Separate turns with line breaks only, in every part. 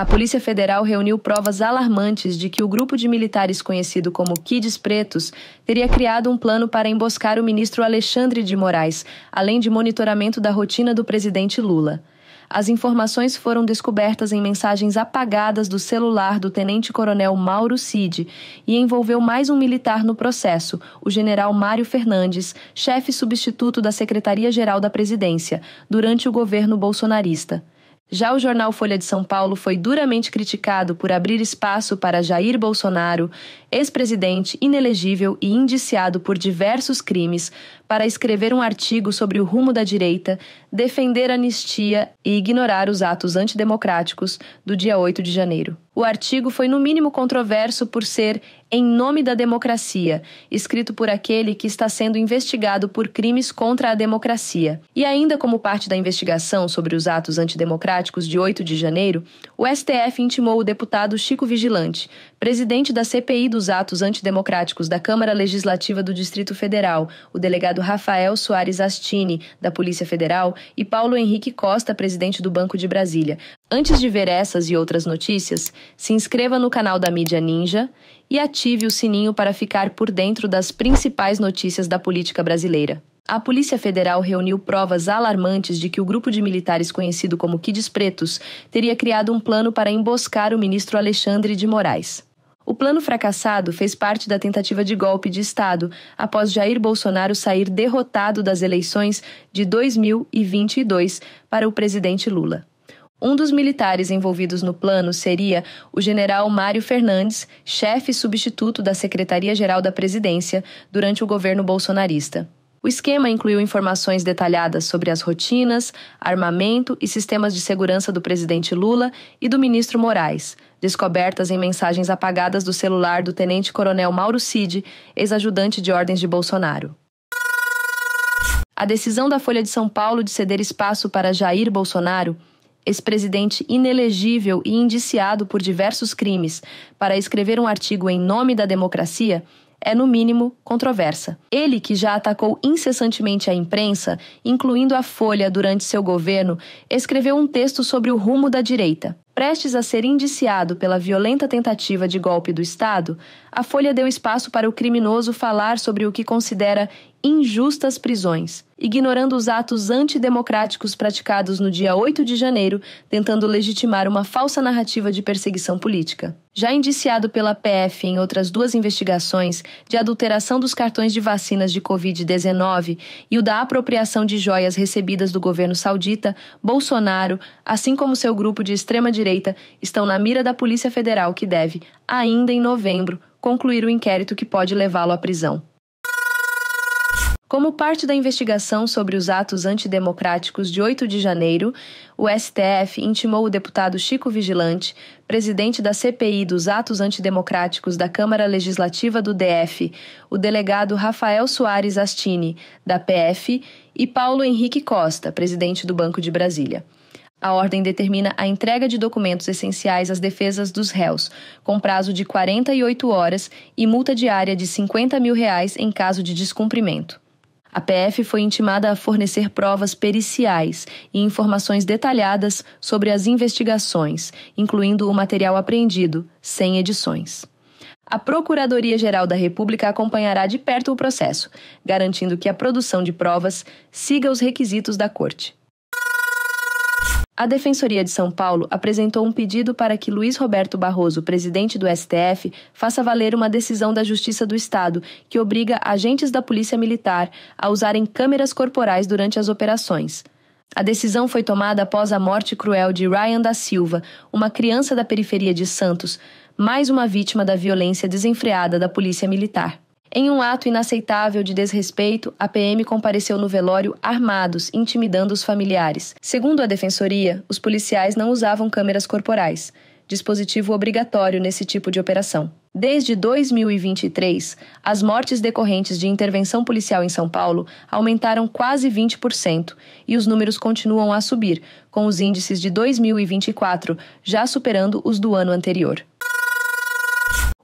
A Polícia Federal reuniu provas alarmantes de que o grupo de militares conhecido como Kids Pretos teria criado um plano para emboscar o ministro Alexandre de Moraes, além de monitoramento da rotina do presidente Lula. As informações foram descobertas em mensagens apagadas do celular do tenente-coronel Mauro Cid e envolveu mais um militar no processo, o general Mário Fernandes, chefe substituto da Secretaria-Geral da Presidência, durante o governo bolsonarista. Já o jornal Folha de São Paulo foi duramente criticado por abrir espaço para Jair Bolsonaro, ex-presidente inelegível e indiciado por diversos crimes, para escrever um artigo sobre o rumo da direita, defender a anistia e ignorar os atos antidemocráticos do dia 8 de janeiro. O artigo foi, no mínimo, controverso por ser Em Nome da Democracia, escrito por aquele que está sendo investigado por crimes contra a democracia. E ainda como parte da investigação sobre os atos antidemocráticos de 8 de janeiro, o STF intimou o deputado Chico Vigilante, presidente da CPI dos Atos Antidemocráticos da Câmara Legislativa do Distrito Federal, o delegado Rafael Soares Astini, da Polícia Federal, e Paulo Henrique Costa, presidente do Banco de Brasília. Antes de ver essas e outras notícias, se inscreva no canal da Mídia Ninja e ative o sininho para ficar por dentro das principais notícias da política brasileira a Polícia Federal reuniu provas alarmantes de que o grupo de militares conhecido como Kids Pretos teria criado um plano para emboscar o ministro Alexandre de Moraes. O plano fracassado fez parte da tentativa de golpe de Estado após Jair Bolsonaro sair derrotado das eleições de 2022 para o presidente Lula. Um dos militares envolvidos no plano seria o general Mário Fernandes, chefe substituto da Secretaria-Geral da Presidência durante o governo bolsonarista. O esquema incluiu informações detalhadas sobre as rotinas, armamento e sistemas de segurança do presidente Lula e do ministro Moraes, descobertas em mensagens apagadas do celular do tenente-coronel Mauro Cid, ex-ajudante de ordens de Bolsonaro. A decisão da Folha de São Paulo de ceder espaço para Jair Bolsonaro ex-presidente inelegível e indiciado por diversos crimes, para escrever um artigo em nome da democracia, é, no mínimo, controversa. Ele, que já atacou incessantemente a imprensa, incluindo a Folha durante seu governo, escreveu um texto sobre o rumo da direita prestes a ser indiciado pela violenta tentativa de golpe do Estado, a Folha deu espaço para o criminoso falar sobre o que considera injustas prisões, ignorando os atos antidemocráticos praticados no dia 8 de janeiro, tentando legitimar uma falsa narrativa de perseguição política. Já indiciado pela PF em outras duas investigações de adulteração dos cartões de vacinas de Covid-19 e o da apropriação de joias recebidas do governo saudita, Bolsonaro, assim como seu grupo de extrema-direita, direita estão na mira da Polícia Federal, que deve, ainda em novembro, concluir o inquérito que pode levá-lo à prisão. Como parte da investigação sobre os atos antidemocráticos de 8 de janeiro, o STF intimou o deputado Chico Vigilante, presidente da CPI dos atos antidemocráticos da Câmara Legislativa do DF, o delegado Rafael Soares Astini, da PF, e Paulo Henrique Costa, presidente do Banco de Brasília. A ordem determina a entrega de documentos essenciais às defesas dos réus, com prazo de 48 horas e multa diária de 50 mil reais em caso de descumprimento. A PF foi intimada a fornecer provas periciais e informações detalhadas sobre as investigações, incluindo o material apreendido, sem edições. A Procuradoria-Geral da República acompanhará de perto o processo, garantindo que a produção de provas siga os requisitos da Corte. A Defensoria de São Paulo apresentou um pedido para que Luiz Roberto Barroso, presidente do STF, faça valer uma decisão da Justiça do Estado que obriga agentes da Polícia Militar a usarem câmeras corporais durante as operações. A decisão foi tomada após a morte cruel de Ryan da Silva, uma criança da periferia de Santos, mais uma vítima da violência desenfreada da Polícia Militar. Em um ato inaceitável de desrespeito, a PM compareceu no velório armados, intimidando os familiares. Segundo a defensoria, os policiais não usavam câmeras corporais, dispositivo obrigatório nesse tipo de operação. Desde 2023, as mortes decorrentes de intervenção policial em São Paulo aumentaram quase 20% e os números continuam a subir, com os índices de 2024 já superando os do ano anterior.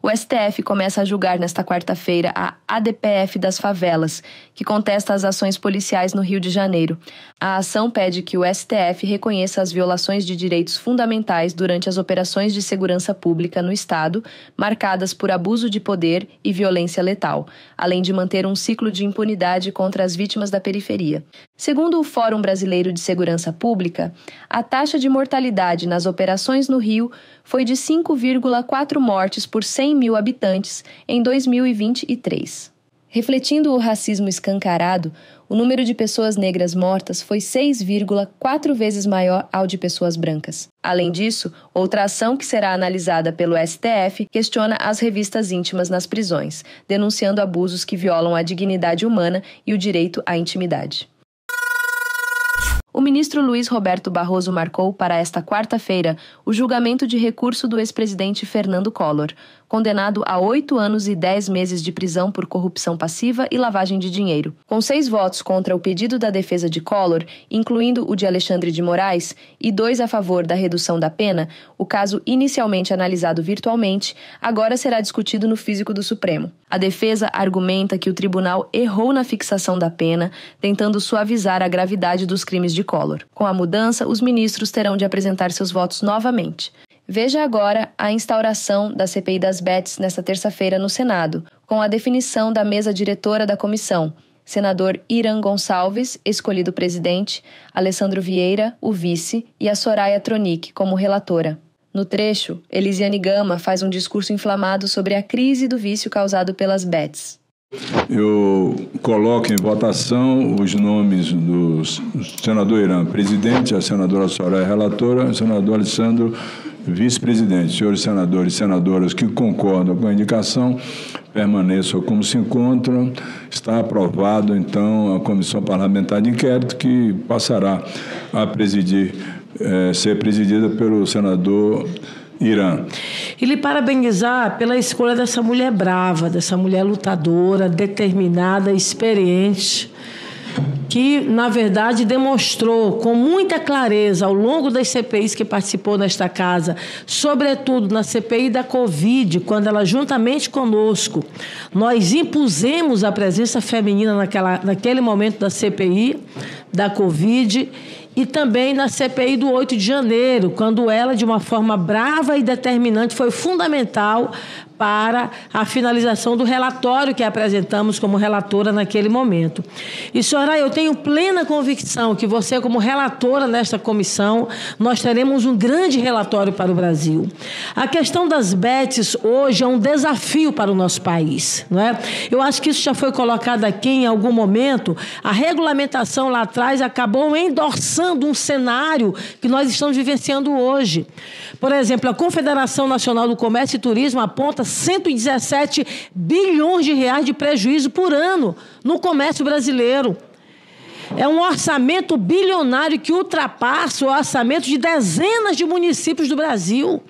O STF começa a julgar nesta quarta-feira a ADPF das favelas, que contesta as ações policiais no Rio de Janeiro. A ação pede que o STF reconheça as violações de direitos fundamentais durante as operações de segurança pública no Estado, marcadas por abuso de poder e violência letal, além de manter um ciclo de impunidade contra as vítimas da periferia. Segundo o Fórum Brasileiro de Segurança Pública, a taxa de mortalidade nas operações no Rio foi de 5,4 mortes por 100 mil habitantes em 2023. Refletindo o racismo escancarado, o número de pessoas negras mortas foi 6,4 vezes maior ao de pessoas brancas. Além disso, outra ação que será analisada pelo STF questiona as revistas íntimas nas prisões, denunciando abusos que violam a dignidade humana e o direito à intimidade o ministro Luiz Roberto Barroso marcou para esta quarta-feira o julgamento de recurso do ex-presidente Fernando Collor, condenado a oito anos e dez meses de prisão por corrupção passiva e lavagem de dinheiro. Com seis votos contra o pedido da defesa de Collor, incluindo o de Alexandre de Moraes, e dois a favor da redução da pena, o caso inicialmente analisado virtualmente agora será discutido no físico do Supremo. A defesa argumenta que o tribunal errou na fixação da pena, tentando suavizar a gravidade dos crimes de Collor. Com a mudança, os ministros terão de apresentar seus votos novamente. Veja agora a instauração da CPI das BETs nesta terça-feira no Senado, com a definição da mesa diretora da comissão. Senador Irã Gonçalves, escolhido presidente, Alessandro Vieira, o vice, e a Soraya Tronic como relatora. No trecho, Elisiane Gama faz um discurso inflamado sobre a crise do vício causado pelas BETs. Eu coloco em votação os nomes do senador Irã, presidente, a senadora Soraya, relatora, o senador Alessandro, vice-presidente. Senhores senadores e senadoras que concordam com a indicação, permaneçam como se encontram. Está aprovado, então, a Comissão Parlamentar de Inquérito, que passará a presidir, eh, ser presidida pelo senador Irã.
E lhe parabenizar pela escolha dessa mulher brava, dessa mulher lutadora, determinada, experiente, que, na verdade, demonstrou com muita clareza ao longo das CPIs que participou nesta casa, sobretudo na CPI da Covid, quando ela, juntamente conosco, nós impusemos a presença feminina naquela, naquele momento da CPI da Covid e também na CPI do 8 de janeiro, quando ela, de uma forma brava e determinante, foi fundamental para a finalização do relatório que apresentamos como relatora naquele momento. E, senhora, eu tenho plena convicção que você, como relatora nesta comissão, nós teremos um grande relatório para o Brasil. A questão das BETs hoje é um desafio para o nosso país. Não é? Eu acho que isso já foi colocado aqui em algum momento. A regulamentação lá atrás acabou endossando um cenário que nós estamos vivenciando hoje. Por exemplo, a Confederação Nacional do Comércio e Turismo aponta 117 bilhões de reais de prejuízo por ano no comércio brasileiro. É um orçamento bilionário que ultrapassa o orçamento de dezenas de municípios do Brasil.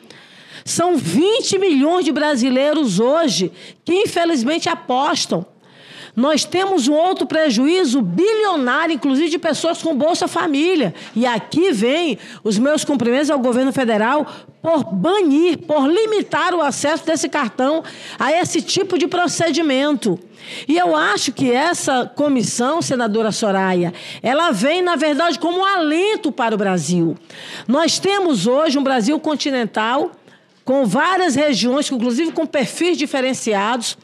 São 20 milhões de brasileiros hoje que, infelizmente, apostam nós temos um outro prejuízo bilionário, inclusive de pessoas com Bolsa Família. E aqui vem os meus cumprimentos ao governo federal por banir, por limitar o acesso desse cartão a esse tipo de procedimento. E eu acho que essa comissão, senadora Soraya, ela vem, na verdade, como um alento para o Brasil. Nós temos hoje um Brasil continental com várias regiões, inclusive com perfis diferenciados.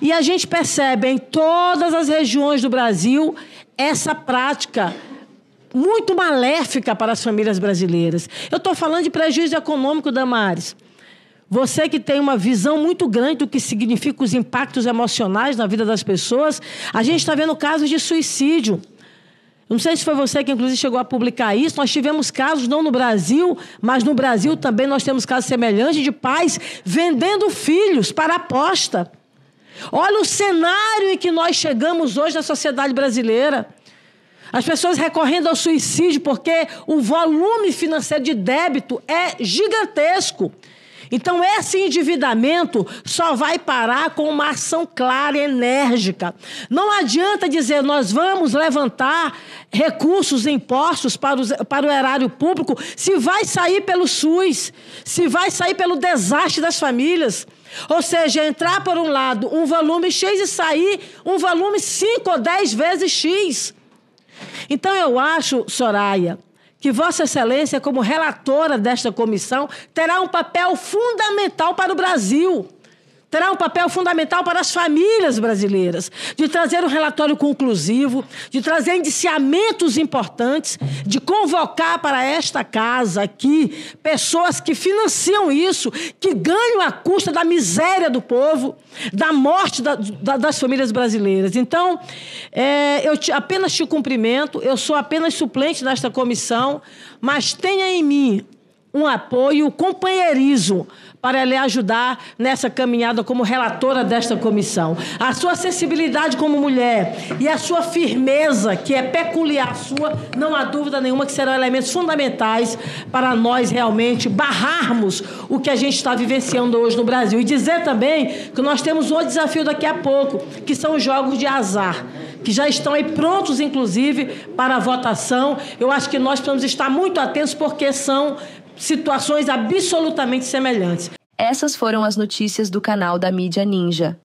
E a gente percebe em todas as regiões do Brasil essa prática muito maléfica para as famílias brasileiras. Eu estou falando de prejuízo econômico, Damares. Você que tem uma visão muito grande do que significa os impactos emocionais na vida das pessoas, a gente está vendo casos de suicídio. Não sei se foi você que, inclusive, chegou a publicar isso. Nós tivemos casos, não no Brasil, mas no Brasil também nós temos casos semelhantes de pais vendendo filhos para aposta. Olha o cenário em que nós chegamos hoje na sociedade brasileira. As pessoas recorrendo ao suicídio porque o volume financeiro de débito é gigantesco. Então, esse endividamento só vai parar com uma ação clara, enérgica. Não adianta dizer nós vamos levantar recursos, impostos para, os, para o erário público, se vai sair pelo SUS, se vai sair pelo desastre das famílias. Ou seja, entrar por um lado um volume X e sair um volume 5 ou 10 vezes X. Então, eu acho, Soraya, que Vossa Excelência, como relatora desta comissão, terá um papel fundamental para o Brasil terá um papel fundamental para as famílias brasileiras, de trazer um relatório conclusivo, de trazer indiciamentos importantes, de convocar para esta casa aqui pessoas que financiam isso, que ganham à custa da miséria do povo, da morte da, da, das famílias brasileiras. Então, é, eu te, apenas te cumprimento, eu sou apenas suplente nesta comissão, mas tenha em mim um apoio, um companheirismo para lhe ajudar nessa caminhada como relatora desta comissão. A sua sensibilidade como mulher e a sua firmeza, que é peculiar sua, não há dúvida nenhuma que serão elementos fundamentais para nós realmente barrarmos o que a gente está vivenciando hoje no Brasil. E dizer também que nós temos outro desafio daqui a pouco, que são os jogos de azar que já estão aí prontos, inclusive, para a votação. Eu acho que nós precisamos estar muito atentos, porque são situações absolutamente semelhantes.
Essas foram as notícias do canal da Mídia Ninja.